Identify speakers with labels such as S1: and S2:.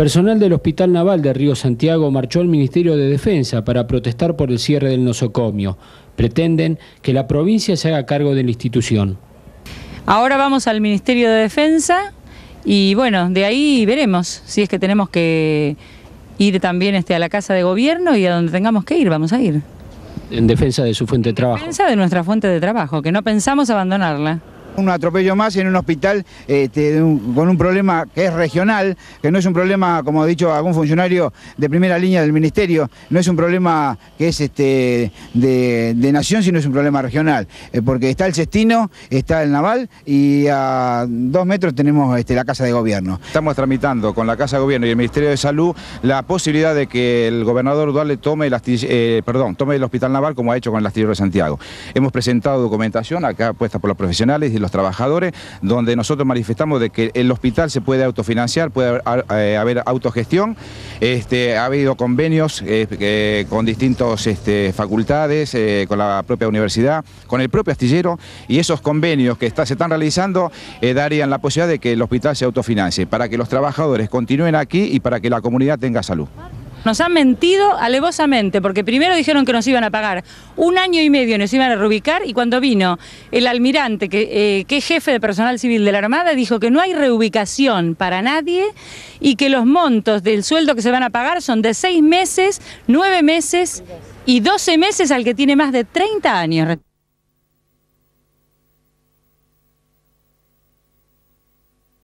S1: Personal del Hospital Naval de Río Santiago marchó al Ministerio de Defensa para protestar por el cierre del nosocomio. Pretenden que la provincia se haga cargo de la institución.
S2: Ahora vamos al Ministerio de Defensa y bueno, de ahí veremos si es que tenemos que ir también este, a la Casa de Gobierno y a donde tengamos que ir, vamos a ir.
S1: En defensa de su fuente de trabajo. En
S2: defensa de nuestra fuente de trabajo, que no pensamos abandonarla
S1: un
S3: atropello más en un hospital este, con un problema que es regional, que no es un problema, como ha dicho algún funcionario de primera línea del ministerio, no es un problema que es este, de, nación, sino es un problema regional, eh, porque está el Cestino, está el Naval y a dos metros tenemos este, la Casa de Gobierno.
S4: Estamos tramitando con la Casa de Gobierno y el Ministerio de Salud la posibilidad de que el gobernador Duarte tome el, eh, perdón, tome el Hospital Naval como ha hecho con el Astillero de Santiago. Hemos presentado documentación acá puesta por los profesionales y los trabajadores, donde nosotros manifestamos de que el hospital se puede autofinanciar, puede haber, eh, autogestión. Este, ha habido convenios eh, eh, con distintas este, facultades, con la propia universidad, con el propio astillero, y esos convenios que se están realizando darían la posibilidad de que el hospital se autofinancie, para que los trabajadores continúen aquí y para que la comunidad tenga salud.
S2: Nos han mentido alevosamente, porque primero dijeron que nos iban a pagar un año y medio, nos iban a reubicar, y cuando vino el almirante, eh, que, es jefe de personal civil de la Armada, dijo que no hay reubicación para nadie y que los montos del sueldo que se van a pagar son de seis meses, nueve meses y doce meses al que tiene más de 30 años.